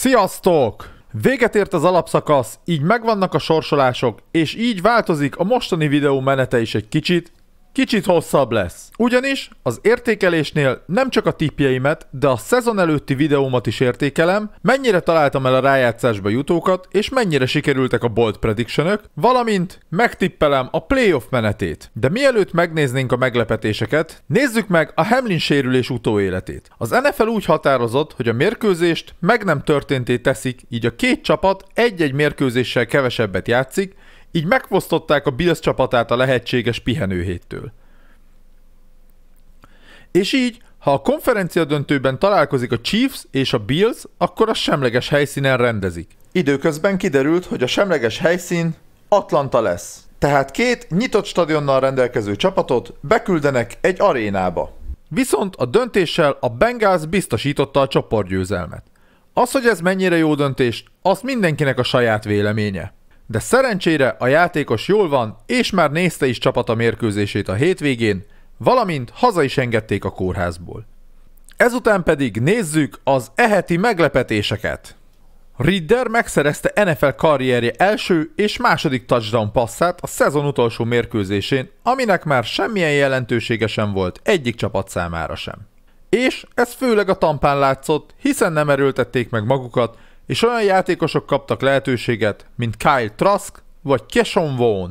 Sziasztok! Véget ért az alapszakasz, így megvannak a sorsolások, és így változik a mostani videó menete is egy kicsit, kicsit hosszabb lesz. Ugyanis az értékelésnél nem csak a tippjeimet, de a szezon előtti videómat is értékelem, mennyire találtam el a rájátszásba jutókat, és mennyire sikerültek a bold predictionök, valamint megtippelem a playoff menetét. De mielőtt megnéznénk a meglepetéseket, nézzük meg a Hamlin sérülés utóéletét. Az NFL úgy határozott, hogy a mérkőzést meg nem történté teszik, így a két csapat egy-egy mérkőzéssel kevesebbet játszik, így megfosztották a Bills csapatát a lehetséges pihenőhéttől. És így, ha a konferencia döntőben találkozik a Chiefs és a Bills, akkor a semleges helyszínen rendezik. Időközben kiderült, hogy a semleges helyszín Atlanta lesz. Tehát két nyitott stadionnal rendelkező csapatot beküldenek egy arénába. Viszont a döntéssel a Bengals biztosította a csoportgyőzelmet. Az, hogy ez mennyire jó döntés, az mindenkinek a saját véleménye de szerencsére a játékos jól van, és már nézte is csapata mérkőzését a hétvégén, valamint haza is engedték a kórházból. Ezután pedig nézzük az eheti meglepetéseket. Ridder megszerezte NFL karrierje első és második touchdown passzát a szezon utolsó mérkőzésén, aminek már semmilyen jelentősége sem volt egyik csapat számára sem. És ez főleg a tampán látszott, hiszen nem erőltették meg magukat, és olyan játékosok kaptak lehetőséget, mint Kyle Trask vagy Keson Vaughn.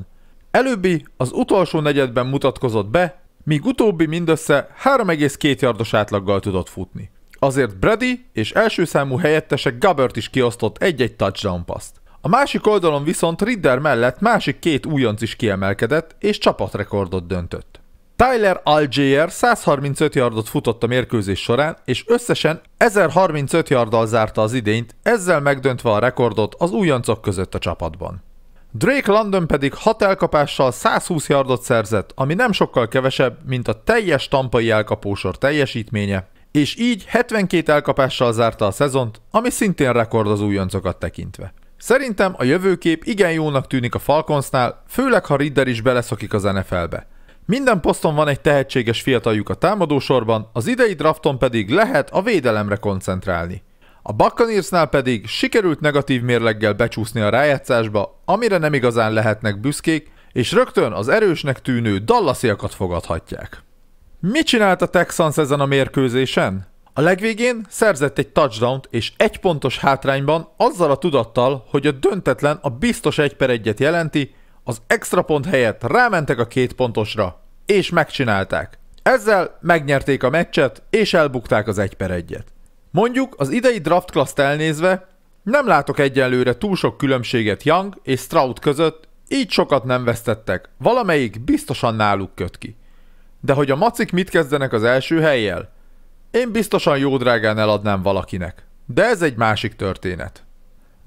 Előbbi az utolsó negyedben mutatkozott be, míg utóbbi mindössze 3,2 yardos átlaggal tudott futni. Azért Brady és első számú helyettese Gabbert is kiosztott egy-egy touchdown paszt. A másik oldalon viszont Ridder mellett másik két újonc is kiemelkedett és csapatrekordot döntött. Tyler Algier 135 yardot futott a mérkőzés során, és összesen 1035 yarddal zárta az idényt, ezzel megdöntve a rekordot az újoncok között a csapatban. Drake London pedig 6 elkapással 120 yardot szerzett, ami nem sokkal kevesebb, mint a teljes tampai elkapósor teljesítménye, és így 72 elkapással zárta a szezont, ami szintén rekord az újoncokat tekintve. Szerintem a jövőkép igen jónak tűnik a Falconsnál, főleg ha Ridder is beleszokik az NFL-be. Minden poszton van egy tehetséges fiataljuk a támadósorban, az idei drafton pedig lehet a védelemre koncentrálni. A Buccaneersnál pedig sikerült negatív mérleggel becsúszni a rájátszásba, amire nem igazán lehetnek büszkék, és rögtön az erősnek tűnő dallasiakat fogadhatják. Mit csinált a Texans ezen a mérkőzésen? A legvégén szerzett egy touchdownt és egy pontos hátrányban azzal a tudattal, hogy a döntetlen a biztos egy per egyet jelenti, az extra pont helyett rámentek a két pontosra, és megcsinálták. Ezzel megnyerték a meccset, és elbukták az egy per egyet. Mondjuk az idei draft class elnézve nem látok egyenlőre túl sok különbséget Young és Stroud között, így sokat nem vesztettek, valamelyik biztosan náluk köt ki. De hogy a macik mit kezdenek az első helyjel? Én biztosan jó drágán eladnám valakinek. De ez egy másik történet.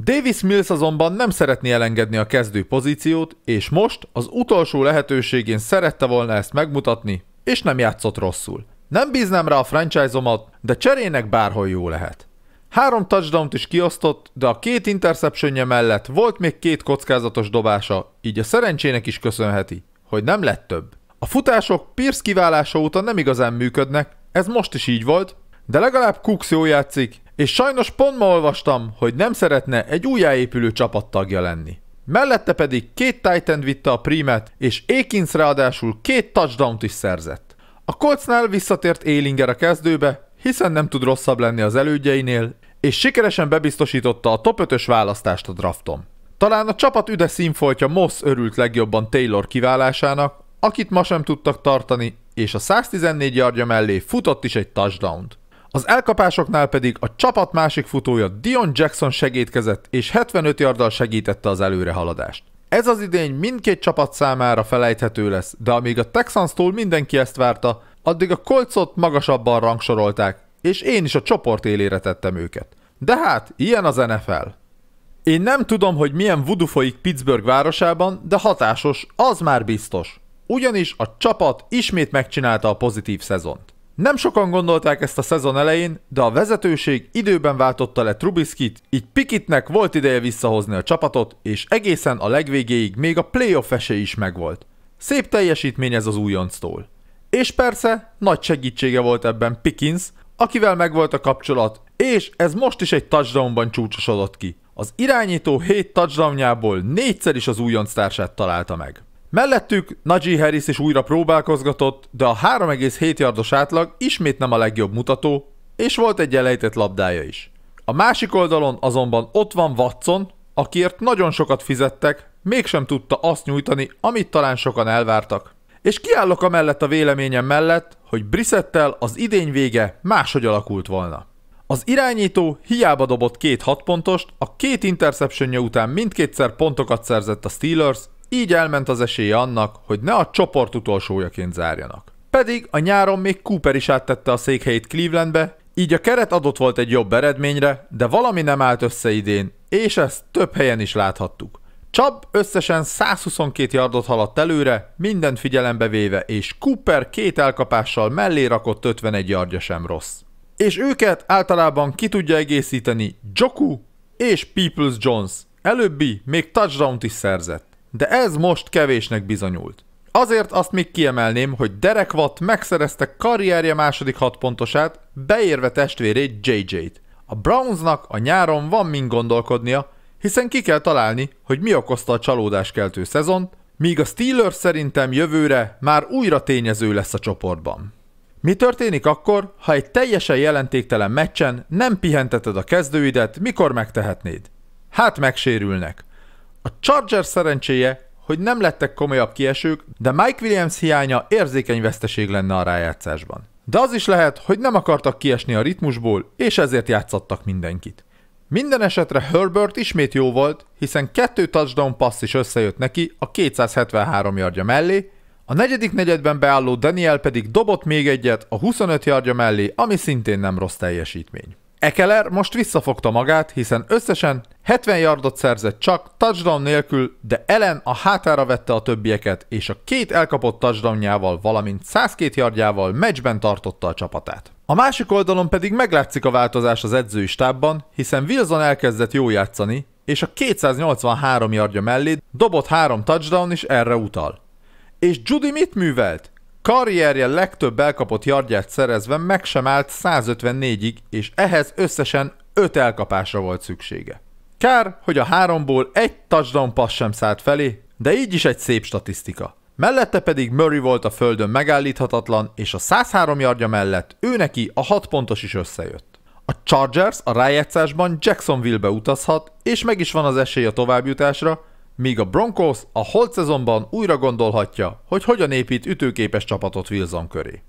Davis Mills azonban nem szeretné elengedni a kezdő pozíciót, és most az utolsó lehetőségén szerette volna ezt megmutatni, és nem játszott rosszul. Nem bíznám rá a franchise-omat, de cserének bárhol jó lehet. Három touchdown is kiosztott, de a két interceptionje mellett volt még két kockázatos dobása, így a szerencsének is köszönheti, hogy nem lett több. A futások Pierce kiválása óta nem igazán működnek, ez most is így volt, de legalább Cooks jó játszik, és sajnos pont ma olvastam, hogy nem szeretne egy újjáépülő tagja lenni. Mellette pedig két titan vitte a primet, és Akins ráadásul két touchdown is szerzett. A Coltsnál visszatért Élinger a kezdőbe, hiszen nem tud rosszabb lenni az elődjeinél, és sikeresen bebiztosította a top 5-ös választást a drafton. Talán a csapat üde színfoltja Moss örült legjobban Taylor kiválásának, akit ma sem tudtak tartani, és a 114 yardja mellé futott is egy touchdown-t. Az elkapásoknál pedig a csapat másik futója Dion Jackson segítkezett, és 75 yarddal segítette az előrehaladást. Ez az idény mindkét csapat számára felejthető lesz, de amíg a Texans-tól mindenki ezt várta, addig a kolcot magasabban rangsorolták, és én is a csoport élére tettem őket. De hát, ilyen az NFL. Én nem tudom, hogy milyen vudu folyik Pittsburgh városában, de hatásos, az már biztos. Ugyanis a csapat ismét megcsinálta a pozitív szezont. Nem sokan gondolták ezt a szezon elején, de a vezetőség időben váltotta le Trubiskit, így Pikitnek volt ideje visszahozni a csapatot, és egészen a legvégéig még a playoff esély is megvolt. Szép teljesítmény ez az újonctól. És persze, nagy segítsége volt ebben Pickins, akivel megvolt a kapcsolat, és ez most is egy touchdownban csúcsosodott ki. Az irányító 7 touchdownjából négyszer is az újonc társát találta meg. Mellettük Najee Harris is újra próbálkozgatott, de a 3,7 yardos átlag ismét nem a legjobb mutató, és volt egy elejtett labdája is. A másik oldalon azonban ott van Watson, akiért nagyon sokat fizettek, mégsem tudta azt nyújtani, amit talán sokan elvártak. És kiállok mellett a véleményem mellett, hogy Brissettel az idény vége máshogy alakult volna. Az irányító hiába dobott két hatpontost, a két interceptionja után mindkétszer pontokat szerzett a Steelers, így elment az esélye annak, hogy ne a csoport utolsójaként zárjanak. Pedig a nyáron még Cooper is áttette a székhelyét Clevelandbe, így a keret adott volt egy jobb eredményre, de valami nem állt össze idén, és ezt több helyen is láthattuk. Csab összesen 122 yardot haladt előre, mindent figyelembe véve, és Cooper két elkapással mellé rakott 51 yardja sem rossz. És őket általában ki tudja egészíteni Joku és Peoples Jones, előbbi még touchdown is szerzett de ez most kevésnek bizonyult. Azért azt még kiemelném, hogy Derek Watt megszerezte karrierje második hat pontosát, beérve testvérét JJ-t. A Brownsnak a nyáron van mind gondolkodnia, hiszen ki kell találni, hogy mi okozta a csalódáskeltő szezont, míg a Steelers szerintem jövőre már újra tényező lesz a csoportban. Mi történik akkor, ha egy teljesen jelentéktelen meccsen nem pihenteted a kezdőidet, mikor megtehetnéd? Hát megsérülnek. A Chargers szerencséje, hogy nem lettek komolyabb kiesők, de Mike Williams hiánya érzékeny veszteség lenne a rájátszásban. De az is lehet, hogy nem akartak kiesni a ritmusból, és ezért játszottak mindenkit. Minden esetre Herbert ismét jó volt, hiszen kettő touchdown pass is összejött neki a 273 yardja mellé, a negyedik negyedben beálló Daniel pedig dobott még egyet a 25 yardja mellé, ami szintén nem rossz teljesítmény. Ekeler most visszafogta magát, hiszen összesen 70 yardot szerzett csak touchdown nélkül, de Ellen a hátára vette a többieket, és a két elkapott touchdownjával, valamint 102 yardjával meccsben tartotta a csapatát. A másik oldalon pedig meglátszik a változás az edzői stábban, hiszen Wilson elkezdett jó játszani, és a 283 yardja mellé dobott három touchdown is erre utal. És Judy mit művelt? Karrierje legtöbb elkapott yardját szerezve meg sem állt 154-ig, és ehhez összesen 5 elkapásra volt szüksége. Kár, hogy a háromból egy touchdown pass sem szállt felé, de így is egy szép statisztika. Mellette pedig Murray volt a földön megállíthatatlan, és a 103 yardja mellett ő neki a 6 pontos is összejött. A Chargers a rájátszásban Jacksonville-be utazhat, és meg is van az esély a továbbjutásra, míg a Broncos a holt szezonban újra gondolhatja, hogy hogyan épít ütőképes csapatot Wilson köré.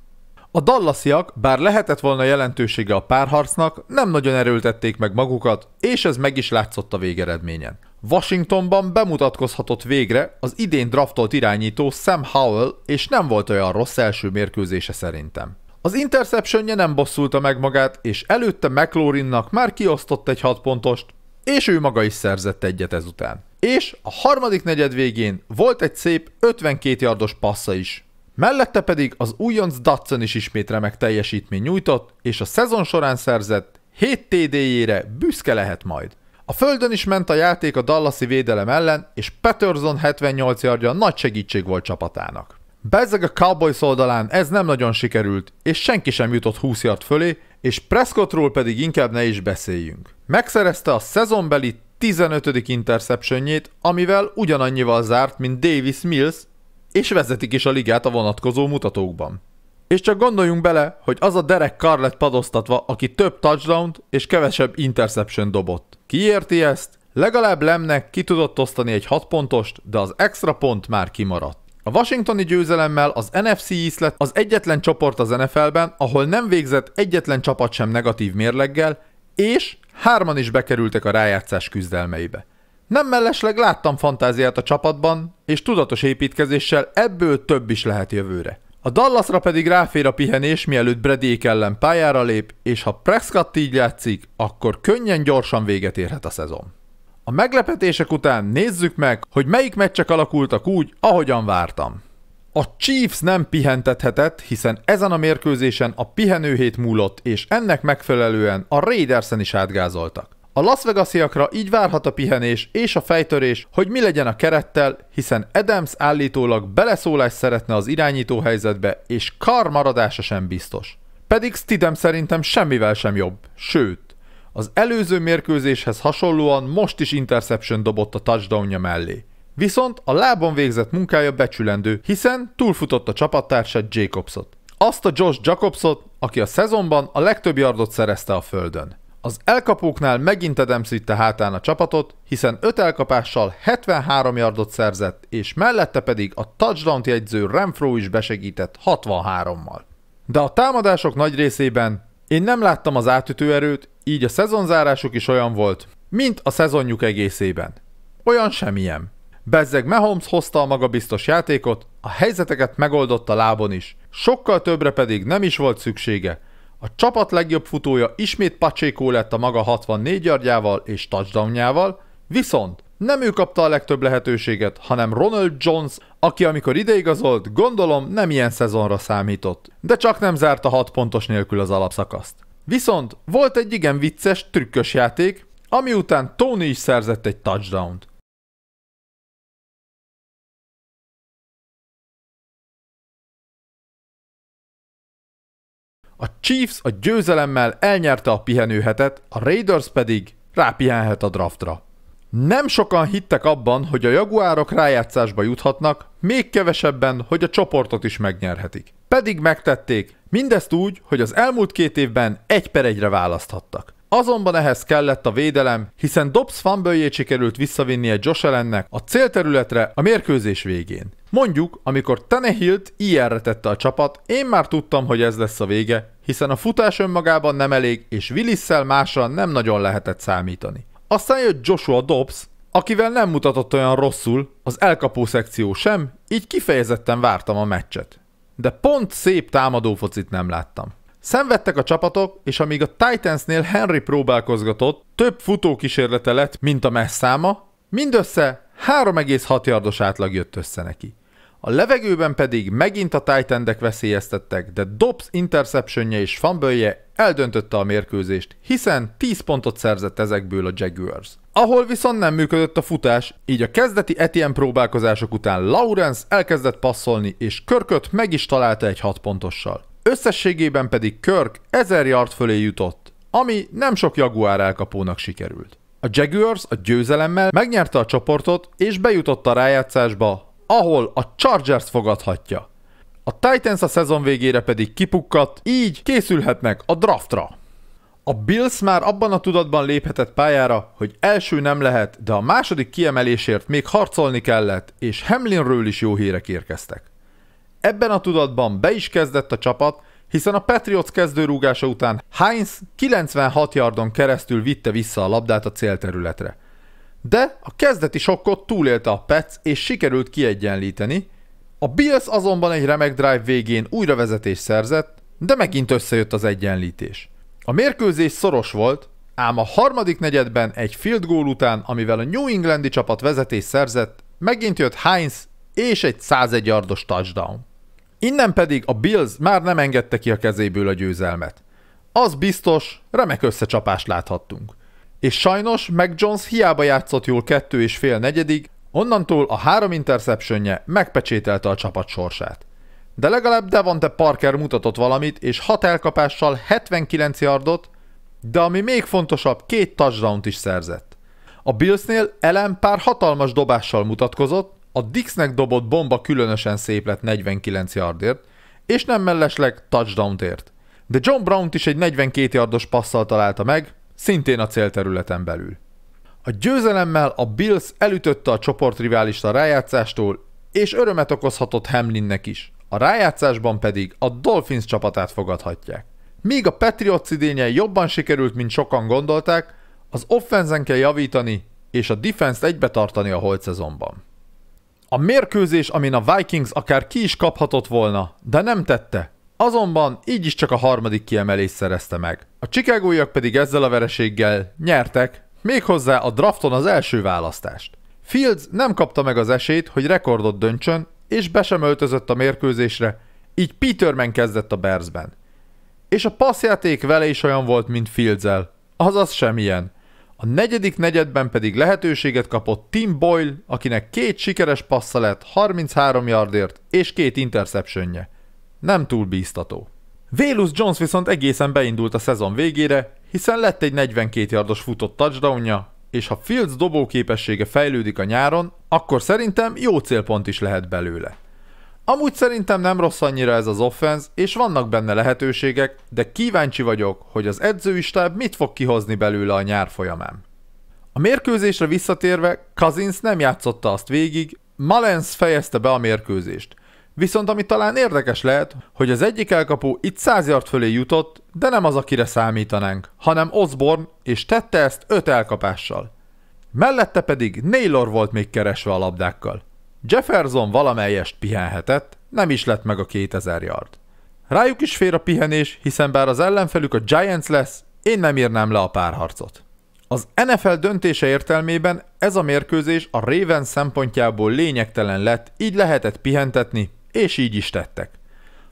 A dallasiak, bár lehetett volna jelentősége a párharcnak, nem nagyon erőltették meg magukat, és ez meg is látszott a végeredményen. Washingtonban bemutatkozhatott végre az idén draftolt irányító Sam Howell, és nem volt olyan rossz első mérkőzése szerintem. Az interceptionje nem bosszulta meg magát, és előtte McLaurinnak már kiosztott egy 6 pontost, és ő maga is szerzett egyet ezután. És a harmadik negyed végén volt egy szép 52 yardos passza is. Mellette pedig az újonc Datson is ismét remek teljesítmény nyújtott, és a szezon során szerzett 7 TD-jére büszke lehet majd. A földön is ment a játék a Dallasi védelem ellen, és Peterson 78 yardja nagy segítség volt csapatának. Bezzeg a Cowboys oldalán ez nem nagyon sikerült, és senki sem jutott 20 yard fölé, és Prescottról pedig inkább ne is beszéljünk. Megszerezte a szezonbeli 15. interceptionjét, amivel ugyanannyival zárt, mint Davis Mills, és vezetik is a ligát a vonatkozó mutatókban. És csak gondoljunk bele, hogy az a Derek Carr lett padoztatva, aki több touchdown és kevesebb interception dobott. Ki érti ezt? Legalább Lemnek ki tudott osztani egy 6 pontost, de az extra pont már kimaradt. A washingtoni győzelemmel az NFC East lett az egyetlen csoport az NFL-ben, ahol nem végzett egyetlen csapat sem negatív mérleggel, és hárman is bekerültek a rájátszás küzdelmeibe. Nem mellesleg láttam fantáziát a csapatban, és tudatos építkezéssel ebből több is lehet jövőre. A Dallasra pedig ráfér a pihenés, mielőtt Bredék ellen pályára lép, és ha Prescott így játszik, akkor könnyen gyorsan véget érhet a szezon. A meglepetések után nézzük meg, hogy melyik meccsek alakultak úgy, ahogyan vártam. A Chiefs nem pihentethetett, hiszen ezen a mérkőzésen a pihenőhét múlott, és ennek megfelelően a Raidersen is átgázoltak. A Las Vegasiakra így várhat a pihenés és a fejtörés, hogy mi legyen a kerettel, hiszen Adams állítólag beleszólás szeretne az irányító helyzetbe, és kar maradása sem biztos. Pedig Stidem szerintem semmivel sem jobb, sőt, az előző mérkőzéshez hasonlóan most is interception dobott a touchdownja mellé. Viszont a lábon végzett munkája becsülendő, hiszen túlfutott a csapattársát Jacobsot. Azt a Josh Jacobsot, aki a szezonban a legtöbb yardot szerezte a földön. Az elkapóknál megint Adams vitte hátán a csapatot, hiszen 5 elkapással 73 yardot szerzett, és mellette pedig a touchdown jegyző Renfro is besegített 63-mal. De a támadások nagy részében én nem láttam az átütő erőt, így a szezonzárásuk is olyan volt, mint a szezonjuk egészében. Olyan semmilyen. Bezzeg Mahomes hozta a biztos játékot, a helyzeteket megoldotta lábon is. Sokkal többre pedig nem is volt szüksége. A csapat legjobb futója ismét Pacsékó lett a maga 64 yardjával és touchdownjával, viszont nem ő kapta a legtöbb lehetőséget, hanem Ronald Jones, aki amikor ideigazolt, gondolom nem ilyen szezonra számított, de csak nem zárta 6 pontos nélkül az alapszakaszt. Viszont volt egy igen vicces, trükkös játék, ami után Tony is szerzett egy touchdown-t. A Chiefs a győzelemmel elnyerte a pihenőhetet, a Raiders pedig rápihenhet a draftra. Nem sokan hittek abban, hogy a Jaguárok rájátszásba juthatnak, még kevesebben, hogy a csoportot is megnyerhetik. Pedig megtették, mindezt úgy, hogy az elmúlt két évben egy per egyre választhattak. Azonban ehhez kellett a védelem, hiszen Dobbs fanbőjét sikerült egy Josh Allennek a célterületre a mérkőzés végén. Mondjuk, amikor Tenehilt ilyenre tette a csapat, én már tudtam, hogy ez lesz a vége, hiszen a futás önmagában nem elég, és willis másra nem nagyon lehetett számítani. Aztán jött Joshua Dobbs, akivel nem mutatott olyan rosszul, az elkapó szekció sem, így kifejezetten vártam a meccset. De pont szép támadó focit nem láttam. Szenvedtek a csapatok, és amíg a Titansnél Henry próbálkozgatott, több kísérlete lett, mint a messzáma, mindössze 3,6 yardos átlag jött össze neki. A levegőben pedig megint a Titan-dek veszélyeztettek, de Dobbs interceptionje és fumble eldöntötte a mérkőzést, hiszen 10 pontot szerzett ezekből a Jaguars. Ahol viszont nem működött a futás, így a kezdeti Etienne próbálkozások után Lawrence elkezdett passzolni, és Körköt meg is találta egy 6 pontossal. Összességében pedig Körk 1000 yard fölé jutott, ami nem sok Jaguar elkapónak sikerült. A Jaguars a győzelemmel megnyerte a csoportot, és bejutott a rájátszásba ahol a Chargers fogadhatja. A Titans a szezon végére pedig kipukkadt, így készülhetnek a draftra. A Bills már abban a tudatban léphetett pályára, hogy első nem lehet, de a második kiemelésért még harcolni kellett, és Hamlinről is jó hírek érkeztek. Ebben a tudatban be is kezdett a csapat, hiszen a Patriots kezdőrúgása után Heinz 96 yardon keresztül vitte vissza a labdát a célterületre. De a kezdeti sokkot túlélte a Pets, és sikerült kiegyenlíteni. A Bills azonban egy remek drive végén újra vezetés szerzett, de megint összejött az egyenlítés. A mérkőzés szoros volt, ám a harmadik negyedben egy field goal után, amivel a New Englandi csapat vezetés szerzett, megint jött Heinz és egy 101 yardos touchdown. Innen pedig a Bills már nem engedte ki a kezéből a győzelmet. Az biztos, remek összecsapást láthattunk és sajnos meg Jones hiába játszott jól kettő és fél negyedig, onnantól a három interceptionje megpecsételte a csapat sorsát. De legalább Devante Parker mutatott valamit, és hat elkapással 79 yardot, de ami még fontosabb, két touchdown is szerzett. A Billsnél Ellen pár hatalmas dobással mutatkozott, a Dixnek dobott bomba különösen szép lett 49 yardért, és nem mellesleg touchdown ért. De John Brown is egy 42 yardos passzal találta meg, szintén a célterületen belül. A győzelemmel a Bills elütötte a csoportriválista rájátszástól, és örömet okozhatott Hamlinnek is. A rájátszásban pedig a Dolphins csapatát fogadhatják. Míg a Patriots idénye jobban sikerült, mint sokan gondolták, az offenzen kell javítani, és a defense-t egybe tartani a holt szezonban. A mérkőzés, amin a Vikings akár ki is kaphatott volna, de nem tette, Azonban így is csak a harmadik kiemelést szerezte meg. A Chicagóiak pedig ezzel a vereséggel nyertek, méghozzá a drafton az első választást. Fields nem kapta meg az esélyt, hogy rekordot döntsön, és be sem öltözött a mérkőzésre, így Peterman kezdett a Bersben. És a passzjáték vele is olyan volt, mint Fields-el, azaz semmilyen. A negyedik negyedben pedig lehetőséget kapott Tim Boyle, akinek két sikeres passza lett 33 yardért és két interceptionje nem túl bíztató. Vélus Jones viszont egészen beindult a szezon végére, hiszen lett egy 42 yardos futott touchdownja, és ha Fields dobóképessége fejlődik a nyáron, akkor szerintem jó célpont is lehet belőle. Amúgy szerintem nem rossz annyira ez az offense, és vannak benne lehetőségek, de kíváncsi vagyok, hogy az edzői stáb mit fog kihozni belőle a nyár folyamán. A mérkőzésre visszatérve, Kazins nem játszotta azt végig, Malens fejezte be a mérkőzést. Viszont ami talán érdekes lehet, hogy az egyik elkapó itt 100 yard fölé jutott, de nem az, akire számítanánk, hanem Osborne, és tette ezt 5 elkapással. Mellette pedig Naylor volt még keresve a labdákkal. Jefferson valamelyest pihenhetett, nem is lett meg a 2000 yard. Rájuk is fér a pihenés, hiszen bár az ellenfelük a Giants lesz, én nem írnám le a párharcot. Az NFL döntése értelmében ez a mérkőzés a Ravens szempontjából lényegtelen lett, így lehetett pihentetni, és így is tettek.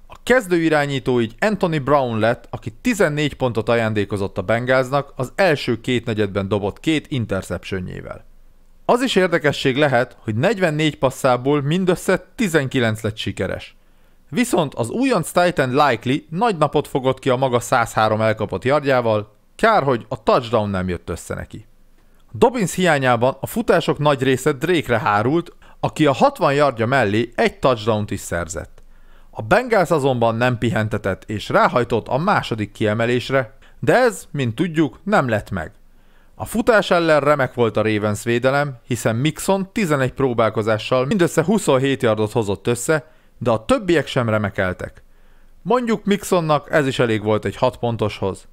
A kezdő irányító így Anthony Brown lett, aki 14 pontot ajándékozott a Bengalsnak, az első két negyedben dobott két interceptionjével. Az is érdekesség lehet, hogy 44 passzából mindössze 19 lett sikeres. Viszont az újonc Titan Likely nagy napot fogott ki a maga 103 elkapott jargyával, kár, hogy a touchdown nem jött össze neki. Dobbins hiányában a futások nagy része Drake-re hárult, aki a 60 yardja mellé egy touchdown is szerzett. A Bengals azonban nem pihentetett és ráhajtott a második kiemelésre, de ez, mint tudjuk, nem lett meg. A futás ellen remek volt a Ravens védelem, hiszen Mixon 11 próbálkozással mindössze 27 yardot hozott össze, de a többiek sem remekeltek. Mondjuk Mixonnak ez is elég volt egy 6 pontoshoz.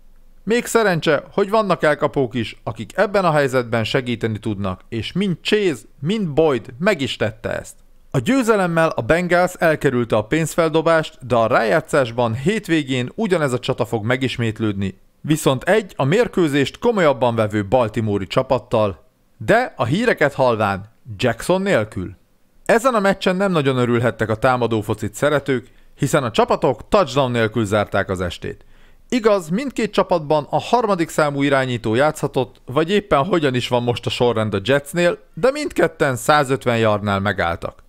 Még szerencse, hogy vannak elkapók is, akik ebben a helyzetben segíteni tudnak, és mind Chase, mind Boyd meg is tette ezt. A győzelemmel a Bengals elkerülte a pénzfeldobást, de a rájátszásban hétvégén ugyanez a csata fog megismétlődni, viszont egy a mérkőzést komolyabban vevő baltimóri csapattal, de a híreket halván Jackson nélkül. Ezen a meccsen nem nagyon örülhettek a támadó focit szeretők, hiszen a csapatok touchdown nélkül zárták az estét. Igaz, mindkét csapatban a harmadik számú irányító játszhatott, vagy éppen hogyan is van most a sorrend a Jetsnél, de mindketten 150 yardnál megálltak.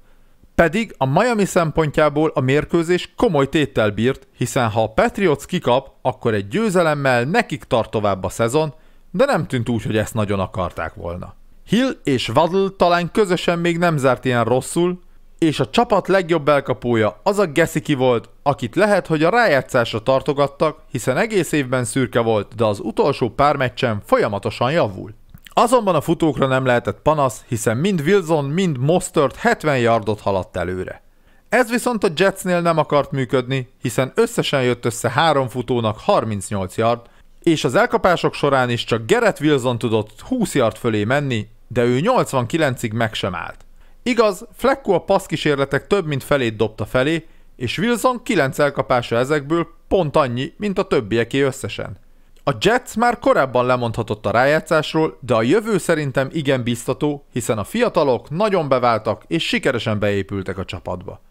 Pedig a Miami szempontjából a mérkőzés komoly téttel bírt, hiszen ha a Patriots kikap, akkor egy győzelemmel nekik tart tovább a szezon, de nem tűnt úgy, hogy ezt nagyon akarták volna. Hill és Waddle talán közösen még nem zárt ilyen rosszul, és a csapat legjobb elkapója az a Gesziki volt, akit lehet, hogy a rájátszásra tartogattak, hiszen egész évben szürke volt, de az utolsó pár meccsen folyamatosan javul. Azonban a futókra nem lehetett panasz, hiszen mind Wilson, mind Mostert 70 yardot haladt előre. Ez viszont a Jetsnél nem akart működni, hiszen összesen jött össze három futónak 38 yard, és az elkapások során is csak Gerett Wilson tudott 20 yard fölé menni, de ő 89-ig meg sem állt. Igaz, Flecko a passzkísérletek több mint felét dobta felé, és Wilson 9 elkapása ezekből pont annyi, mint a többieké összesen. A Jets már korábban lemondhatott a rájátszásról, de a jövő szerintem igen biztató, hiszen a fiatalok nagyon beváltak és sikeresen beépültek a csapatba.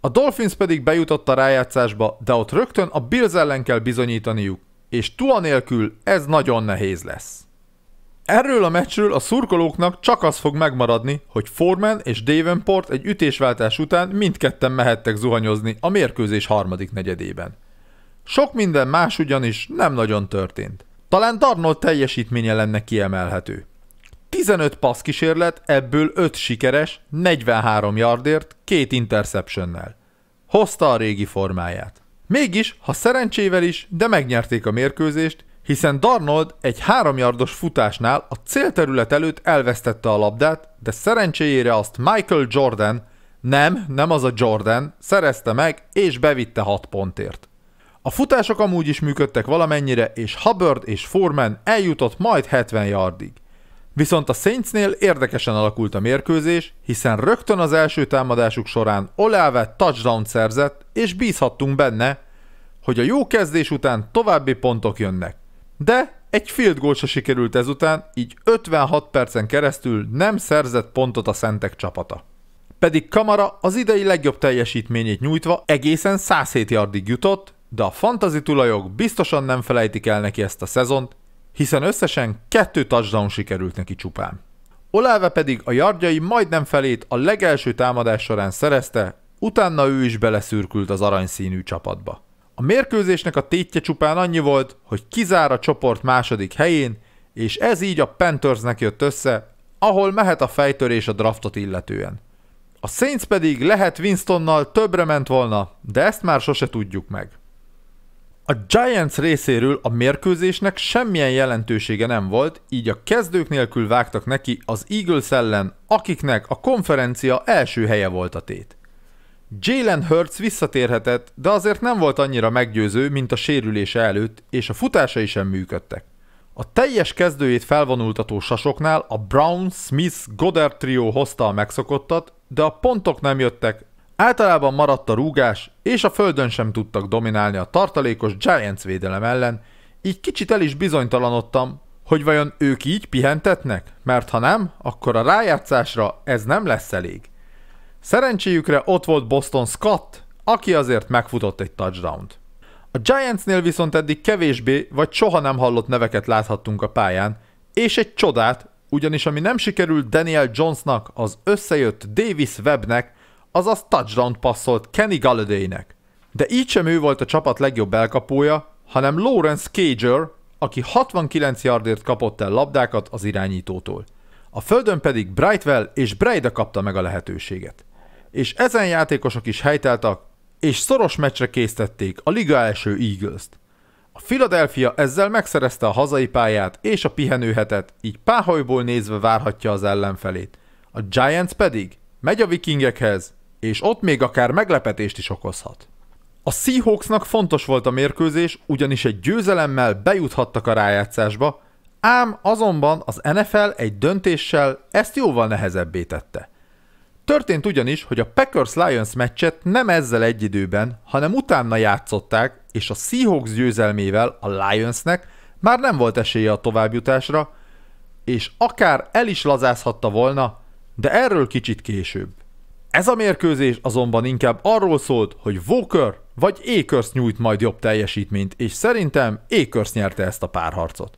A Dolphins pedig bejutott a rájátszásba, de ott rögtön a Bills ellen kell bizonyítaniuk, és Tua nélkül ez nagyon nehéz lesz. Erről a meccsről a szurkolóknak csak az fog megmaradni, hogy Foreman és Davenport egy ütésváltás után mindketten mehettek zuhanyozni a mérkőzés harmadik negyedében. Sok minden más ugyanis nem nagyon történt. Talán Darnold teljesítménye lenne kiemelhető. 15 passz kísérlet, ebből 5 sikeres, 43 yardért, 2 interceptionnel. Hozta a régi formáját. Mégis, ha szerencsével is, de megnyerték a mérkőzést, hiszen Darnold egy háromyardos futásnál a célterület előtt elvesztette a labdát, de szerencséjére azt Michael Jordan, nem, nem az a Jordan, szerezte meg és bevitte 6 pontért. A futások amúgy is működtek valamennyire, és Hubbard és Foreman eljutott majd 70 yardig. Viszont a Saintsnél érdekesen alakult a mérkőzés, hiszen rögtön az első támadásuk során Olave touchdown szerzett, és bízhattunk benne, hogy a jó kezdés után további pontok jönnek de egy field goal se sikerült ezután, így 56 percen keresztül nem szerzett pontot a Szentek csapata. Pedig Kamara az idei legjobb teljesítményét nyújtva egészen 107 yardig jutott, de a fantazi tulajok biztosan nem felejtik el neki ezt a szezont, hiszen összesen kettő touchdown sikerült neki csupán. Oláve pedig a yardjai majdnem felét a legelső támadás során szerezte, utána ő is beleszürkült az aranyszínű csapatba. A mérkőzésnek a tétje csupán annyi volt, hogy kizár a csoport második helyén, és ez így a Panthersnek jött össze, ahol mehet a fejtörés a draftot illetően. A Saints pedig lehet Winstonnal többre ment volna, de ezt már sose tudjuk meg. A Giants részéről a mérkőzésnek semmilyen jelentősége nem volt, így a kezdők nélkül vágtak neki az Eagles ellen, akiknek a konferencia első helye volt a tét. Jalen Hurts visszatérhetett, de azért nem volt annyira meggyőző, mint a sérülése előtt, és a futásai sem működtek. A teljes kezdőjét felvonultató sasoknál a Brown, Smith, Goddard trió hozta a megszokottat, de a pontok nem jöttek, általában maradt a rúgás, és a földön sem tudtak dominálni a tartalékos Giants védelem ellen, így kicsit el is bizonytalanodtam, hogy vajon ők így pihentetnek, mert ha nem, akkor a rájátszásra ez nem lesz elég. Szerencséjükre ott volt Boston Scott, aki azért megfutott egy touchdown. A Giantsnél viszont eddig kevésbé vagy soha nem hallott neveket láthattunk a pályán, és egy csodát, ugyanis ami nem sikerült Daniel Jonesnak, az összejött Davis Webbnek, azaz touchdown passzolt Kenny Galladay-nek. De így sem ő volt a csapat legjobb elkapója, hanem Lawrence Cager, aki 69 yardért kapott el labdákat az irányítótól. A földön pedig Brightwell és Breida kapta meg a lehetőséget és ezen játékosok is helytáltak, és szoros meccsre késztették a liga első Eagles-t. A Philadelphia ezzel megszerezte a hazai pályát és a pihenőhetet, így páholyból nézve várhatja az ellenfelét. A Giants pedig megy a vikingekhez, és ott még akár meglepetést is okozhat. A Seahawksnak fontos volt a mérkőzés, ugyanis egy győzelemmel bejuthattak a rájátszásba, ám azonban az NFL egy döntéssel ezt jóval nehezebbé tette. Történt ugyanis, hogy a Packers-Lions meccset nem ezzel egy időben, hanem utána játszották, és a Seahawks győzelmével a Lionsnek már nem volt esélye a továbbjutásra, és akár el is lazázhatta volna, de erről kicsit később. Ez a mérkőzés azonban inkább arról szólt, hogy Walker vagy Akers nyújt majd jobb teljesítményt, és szerintem Akers nyerte ezt a párharcot.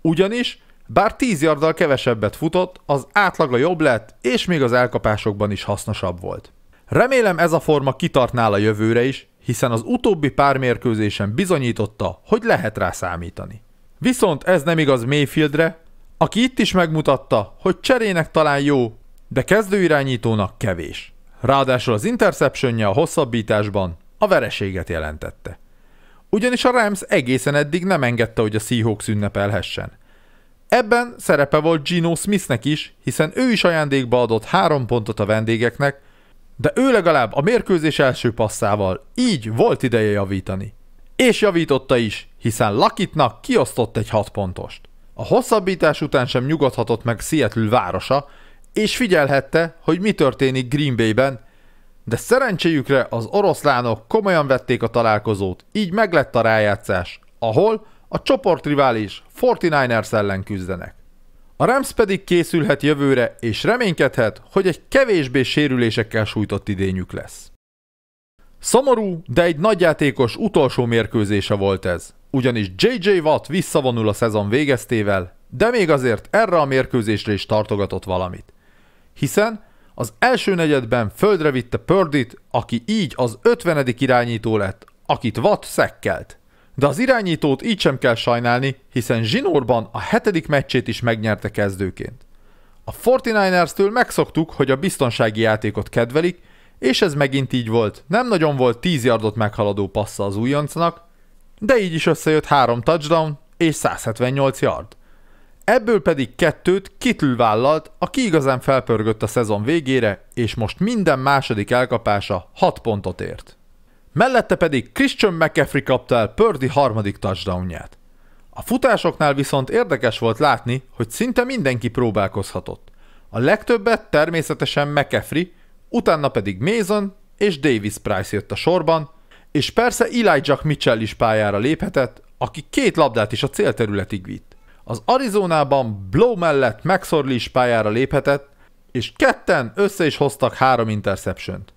Ugyanis bár 10 yarddal kevesebbet futott, az átlaga jobb lett, és még az elkapásokban is hasznosabb volt. Remélem ez a forma kitart nála jövőre is, hiszen az utóbbi pár mérkőzésen bizonyította, hogy lehet rá számítani. Viszont ez nem igaz Mayfieldre, aki itt is megmutatta, hogy cserének talán jó, de kezdőirányítónak kevés. Ráadásul az interceptionje a hosszabbításban a vereséget jelentette. Ugyanis a Rams egészen eddig nem engedte, hogy a Seahawks ünnepelhessen – Ebben szerepe volt Gino Smithnek is, hiszen ő is ajándékba adott három pontot a vendégeknek, de ő legalább a mérkőzés első passzával így volt ideje javítani. És javította is, hiszen Lakitnak kiosztott egy hat pontost. A hosszabbítás után sem nyugodhatott meg Seattle városa, és figyelhette, hogy mi történik Green Bay-ben, de szerencséjükre az oroszlánok komolyan vették a találkozót, így meglett a rájátszás, ahol a csoportrivális 49ers ellen küzdenek. A Rams pedig készülhet jövőre, és reménykedhet, hogy egy kevésbé sérülésekkel sújtott idényük lesz. Szomorú, de egy nagyjátékos utolsó mérkőzése volt ez, ugyanis JJ Watt visszavonul a szezon végeztével, de még azért erre a mérkőzésre is tartogatott valamit. Hiszen az első negyedben földre vitte Pördit, aki így az 50. irányító lett, akit Watt szekkelt. De az irányítót így sem kell sajnálni, hiszen zsinórban a hetedik meccsét is megnyerte kezdőként. A 49ers-től megszoktuk, hogy a biztonsági játékot kedvelik, és ez megint így volt. Nem nagyon volt 10 yardot meghaladó passza az újoncnak, de így is összejött 3 touchdown és 178 yard. Ebből pedig kettőt Kitül vállalt, aki igazán felpörgött a szezon végére, és most minden második elkapása 6 pontot ért mellette pedig Christian McCaffrey kapta el Pördi harmadik touchdownját. A futásoknál viszont érdekes volt látni, hogy szinte mindenki próbálkozhatott. A legtöbbet természetesen McCaffrey, utána pedig Mason és Davis Price jött a sorban, és persze Elijah Mitchell is pályára léphetett, aki két labdát is a célterületig vitt. Az Arizonában Blow mellett McSorley is pályára léphetett, és ketten össze is hoztak három interception -t.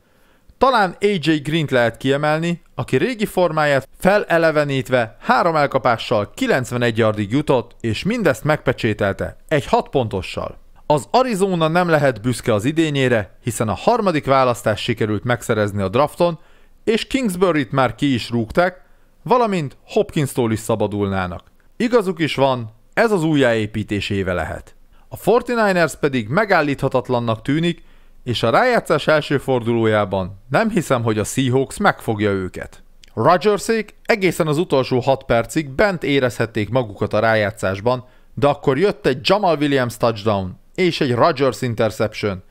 Talán AJ Green-t lehet kiemelni, aki régi formáját felelevenítve három elkapással 91 yardig jutott, és mindezt megpecsételte egy 6 pontossal. Az Arizona nem lehet büszke az idényére, hiszen a harmadik választás sikerült megszerezni a drafton, és Kingsbury-t már ki is rúgták, valamint Hopkins-tól is szabadulnának. Igazuk is van, ez az újjáépítés éve lehet. A 49ers pedig megállíthatatlannak tűnik, és a rájátszás első fordulójában nem hiszem, hogy a Seahawks megfogja őket. Rodgersék egészen az utolsó 6 percig bent érezhették magukat a rájátszásban, de akkor jött egy Jamal Williams touchdown és egy Rodgers interception,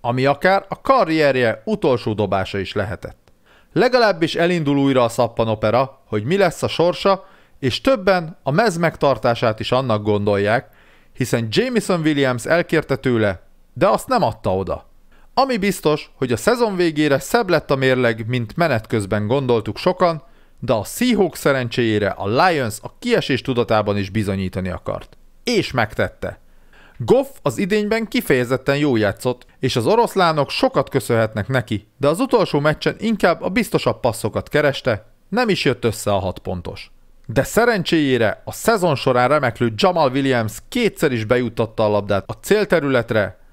ami akár a karrierje utolsó dobása is lehetett. Legalábbis elindul újra a opera, hogy mi lesz a sorsa, és többen a mez megtartását is annak gondolják, hiszen Jameson Williams elkérte tőle, de azt nem adta oda. Ami biztos, hogy a szezon végére szebb lett a mérleg, mint menet közben gondoltuk sokan, de a Seahawks szerencséjére a Lions a kiesés tudatában is bizonyítani akart. És megtette. Goff az idényben kifejezetten jó játszott, és az oroszlánok sokat köszönhetnek neki, de az utolsó meccsen inkább a biztosabb passzokat kereste, nem is jött össze a hat pontos. De szerencséjére a szezon során remeklő Jamal Williams kétszer is bejuttatta a labdát a célterületre,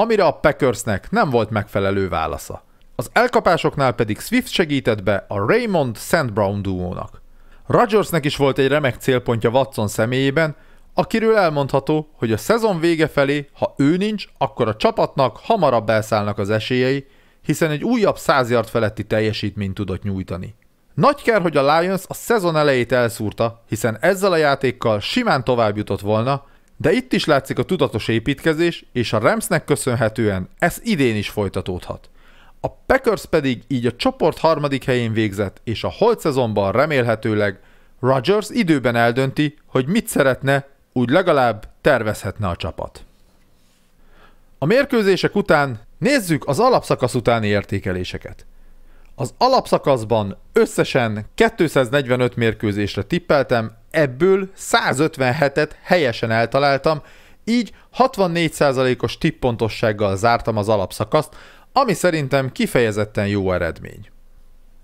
amire a Packersnek nem volt megfelelő válasza. Az elkapásoknál pedig Swift segített be a Raymond Sand Brown duónak. Rodgersnek is volt egy remek célpontja Watson személyében, akiről elmondható, hogy a szezon vége felé, ha ő nincs, akkor a csapatnak hamarabb elszállnak az esélyei, hiszen egy újabb 100 yard feletti teljesítményt tudott nyújtani. Nagy kell, hogy a Lions a szezon elejét elszúrta, hiszen ezzel a játékkal simán tovább jutott volna, de itt is látszik a tudatos építkezés, és a Ramsnek köszönhetően ez idén is folytatódhat. A Packers pedig így a csoport harmadik helyén végzett, és a holt szezonban remélhetőleg Rodgers időben eldönti, hogy mit szeretne, úgy legalább tervezhetne a csapat. A mérkőzések után nézzük az alapszakasz utáni értékeléseket. Az alapszakaszban összesen 245 mérkőzésre tippeltem, ebből 157-et helyesen eltaláltam, így 64%-os tippontossággal zártam az alapszakaszt, ami szerintem kifejezetten jó eredmény.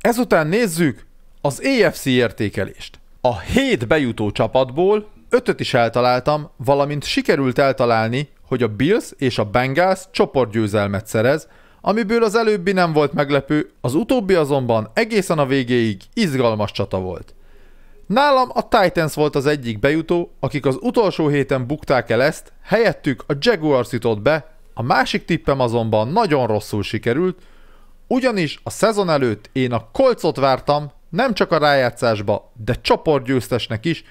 Ezután nézzük az EFC értékelést. A 7 bejutó csapatból 5 is eltaláltam, valamint sikerült eltalálni, hogy a Bills és a Bengals csoportgyőzelmet szerez, amiből az előbbi nem volt meglepő, az utóbbi azonban egészen a végéig izgalmas csata volt. Nálam a Titans volt az egyik bejutó, akik az utolsó héten bukták el ezt, helyettük a Jaguars jutott be, a másik tippem azonban nagyon rosszul sikerült, ugyanis a szezon előtt én a kolcot vártam, nem csak a rájátszásba, de csoportgyőztesnek is,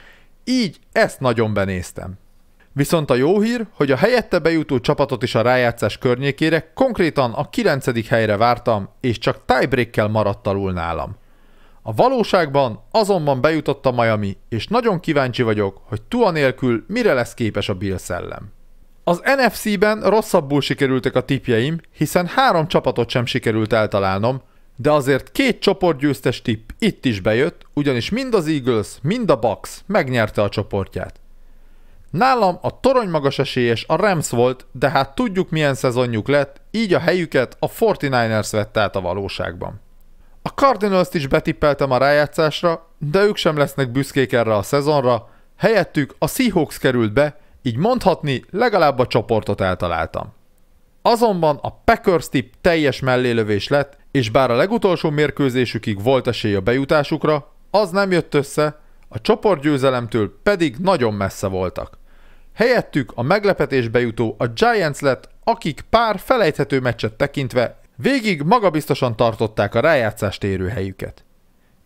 így ezt nagyon benéztem. Viszont a jó hír, hogy a helyette bejutó csapatot is a rájátszás környékére konkrétan a 9. helyre vártam, és csak tiebreak-kel maradt alul nálam. A valóságban azonban bejutott a Miami, és nagyon kíváncsi vagyok, hogy Tua nélkül mire lesz képes a Bill szellem. Az NFC-ben rosszabbul sikerültek a tipjeim, hiszen három csapatot sem sikerült eltalálnom, de azért két csoportgyőztes tipp itt is bejött, ugyanis mind az Eagles, mind a Bucks megnyerte a csoportját. Nálam a torony magas esélyes a Rams volt, de hát tudjuk milyen szezonjuk lett, így a helyüket a 49ers vette át a valóságban. A cardinals is betippeltem a rájátszásra, de ők sem lesznek büszkék erre a szezonra, helyettük a Seahawks került be, így mondhatni legalább a csoportot eltaláltam. Azonban a Packers tip teljes mellélövés lett, és bár a legutolsó mérkőzésükig volt esély a bejutásukra, az nem jött össze, a csoportgyőzelemtől pedig nagyon messze voltak. Helyettük a meglepetésbe jutó a Giants lett, akik pár felejthető meccset tekintve Végig magabiztosan tartották a rájátszást érő helyüket.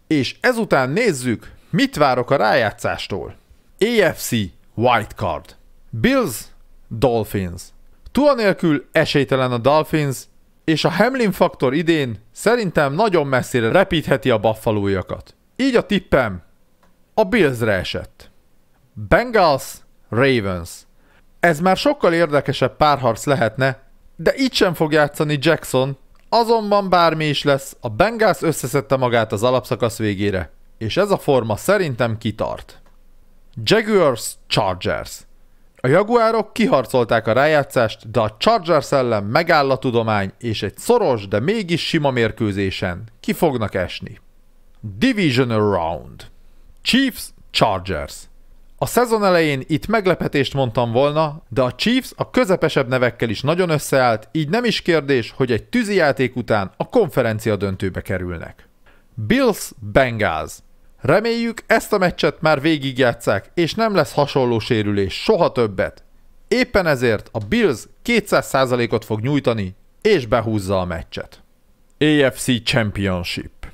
És ezután nézzük, mit várok a rájátszástól. AFC Card Bills Dolphins Tua nélkül esélytelen a Dolphins, és a Hamlin faktor idén szerintem nagyon messzire repítheti a baffalójakat. Így a tippem a Billsre esett. Bengals Ravens. Ez már sokkal érdekesebb párharc lehetne, de itt sem fog játszani Jackson, azonban bármi is lesz, a Bengals összeszedte magát az alapszakasz végére, és ez a forma szerintem kitart. Jaguars Chargers a Jaguárok kiharcolták a rájátszást, de a Chargers ellen megáll a tudomány, és egy szoros, de mégis sima mérkőzésen ki fognak esni. Divisional Round Chiefs Chargers a szezon elején itt meglepetést mondtam volna, de a Chiefs a közepesebb nevekkel is nagyon összeállt, így nem is kérdés, hogy egy játék után a konferencia döntőbe kerülnek. Bills Bengals Reméljük ezt a meccset már végigjátszák, és nem lesz hasonló sérülés soha többet. Éppen ezért a Bills 200%-ot fog nyújtani, és behúzza a meccset. AFC Championship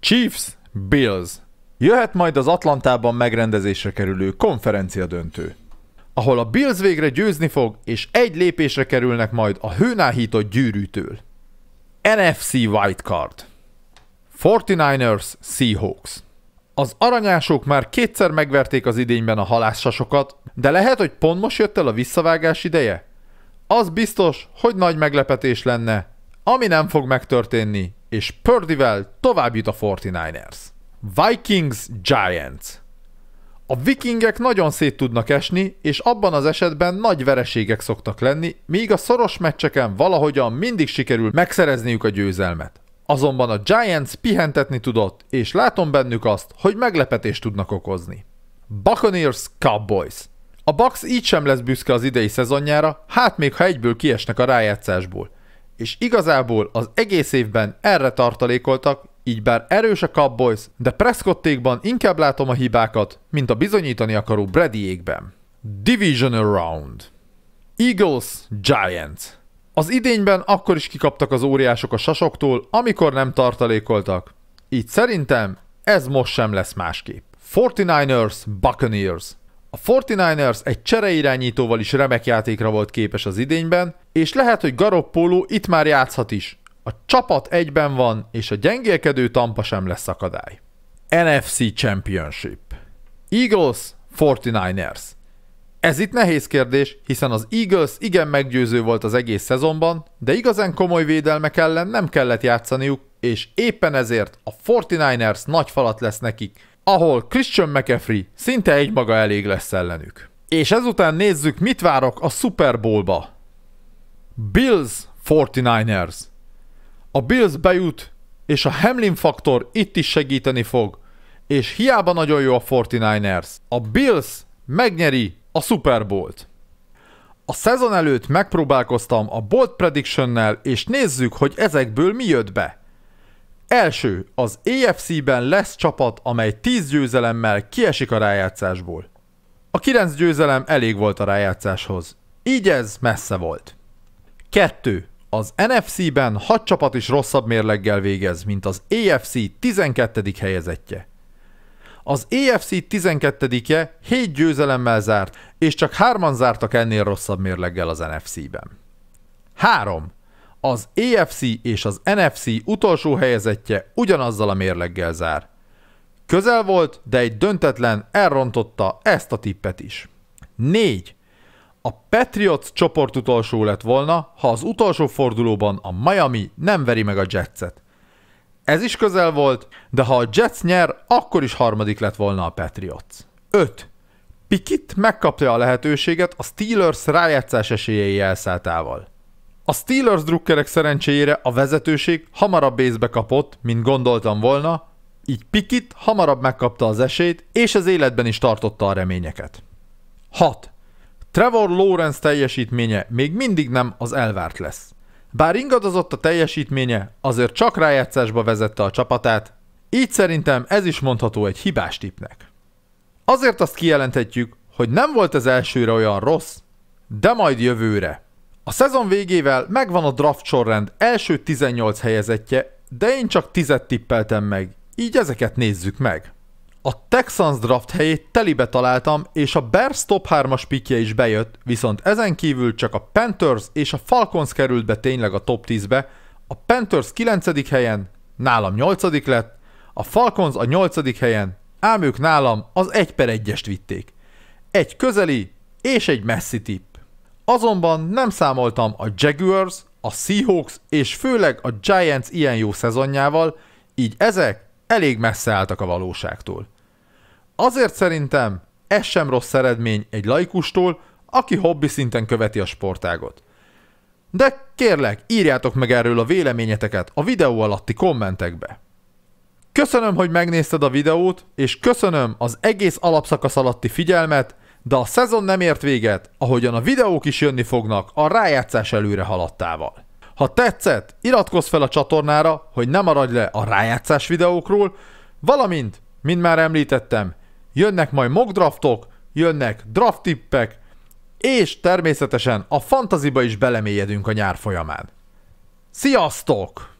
Chiefs Bills Jöhet majd az Atlantában megrendezésre kerülő konferencia döntő, ahol a Bills végre győzni fog, és egy lépésre kerülnek majd a hőnáhított gyűrűtől. NFC Wildcard 49ers Seahawks Az aranyások már kétszer megverték az idényben a halássasokat, de lehet, hogy pont most jött el a visszavágás ideje? Az biztos, hogy nagy meglepetés lenne, ami nem fog megtörténni, és Pördivel tovább jut a 49ers. Vikings Giants. A vikingek nagyon szét tudnak esni, és abban az esetben nagy vereségek szoktak lenni, míg a szoros meccseken valahogyan mindig sikerül megszerezniük a győzelmet. Azonban a Giants pihentetni tudott, és látom bennük azt, hogy meglepetést tudnak okozni. Buccaneers Cowboys A Bucks így sem lesz büszke az idei szezonjára, hát még ha egyből kiesnek a rájátszásból. És igazából az egész évben erre tartalékoltak, így bár erős a Cowboys, de Prescottékban inkább látom a hibákat, mint a bizonyítani akaró Brady -ékben. Divisional Round Eagles Giants Az idényben akkor is kikaptak az óriások a sasoktól, amikor nem tartalékoltak. Így szerintem ez most sem lesz másképp. 49ers Buccaneers a 49ers egy csereirányítóval is remek játékra volt képes az idényben, és lehet, hogy Garoppolo itt már játszhat is, a csapat egyben van, és a gyengélkedő Tampa sem lesz akadály. NFC Championship. Eagles, 49ers. Ez itt nehéz kérdés, hiszen az Eagles igen meggyőző volt az egész szezonban, de igazán komoly védelmek ellen nem kellett játszaniuk, és éppen ezért a 49ers nagy falat lesz nekik, ahol Christian McCaffrey szinte egymaga elég lesz ellenük. És ezután nézzük, mit várok a Super Bowlba. Bills 49ers. A Bills bejut, és a Hamlin faktor itt is segíteni fog. És hiába nagyon jó a 49ers. A Bills megnyeri a Super Bowl-t. A szezon előtt megpróbálkoztam a bolt Prediction-nel, és nézzük, hogy ezekből mi jött be. Első, az AFC-ben lesz csapat, amely 10 győzelemmel kiesik a rájátszásból. A 9 győzelem elég volt a rájátszáshoz, így ez messze volt. Kettő, az NFC-ben 6 csapat is rosszabb mérleggel végez, mint az AFC 12. helyezettje. Az AFC 12-je 7 győzelemmel zárt, és csak 3 zártak ennél rosszabb mérleggel az NFC-ben. 3. Az AFC és az NFC utolsó helyezettje ugyanazzal a mérleggel zár. Közel volt, de egy döntetlen elrontotta ezt a tippet is. 4. A Patriots csoport utolsó lett volna, ha az utolsó fordulóban a Miami nem veri meg a Jetset. Ez is közel volt, de ha a Jets nyer, akkor is harmadik lett volna a Patriots. 5. Pikit megkapja a lehetőséget a Steelers rájátszás esélyei elszálltával. A Steelers drukkerek szerencséjére a vezetőség hamarabb észbe kapott, mint gondoltam volna, így Pikit hamarabb megkapta az esélyt, és az életben is tartotta a reményeket. 6. Trevor Lawrence teljesítménye még mindig nem az elvárt lesz. Bár ingadozott a teljesítménye, azért csak rájátszásba vezette a csapatát, így szerintem ez is mondható egy hibás tipnek. Azért azt kijelenthetjük, hogy nem volt ez elsőre olyan rossz, de majd jövőre. A szezon végével megvan a draft sorrend első 18 helyezettje, de én csak 10 tippeltem meg, így ezeket nézzük meg. A Texans draft helyét telibe találtam, és a Bears top 3-as pikje is bejött, viszont ezen kívül csak a Panthers és a Falcons került be tényleg a top 10-be, a Panthers 9. helyen, nálam 8. lett, a Falcons a 8. helyen, ám ők nálam az 1 per 1-est vitték. Egy közeli és egy messzi tipp. Azonban nem számoltam a Jaguars, a Seahawks és főleg a Giants ilyen jó szezonjával, így ezek elég messze álltak a valóságtól. Azért szerintem ez sem rossz eredmény egy laikustól, aki hobbi szinten követi a sportágot. De kérlek, írjátok meg erről a véleményeteket a videó alatti kommentekbe. Köszönöm, hogy megnézted a videót, és köszönöm az egész alapszakasz alatti figyelmet, de a szezon nem ért véget, ahogyan a videók is jönni fognak a rájátszás előre haladtával. Ha tetszett, iratkozz fel a csatornára, hogy ne maradj le a rájátszás videókról, valamint, mint már említettem, jönnek majd mock draftok, jönnek draft tippek, és természetesen a fantaziba is belemélyedünk a nyár folyamán. Sziasztok!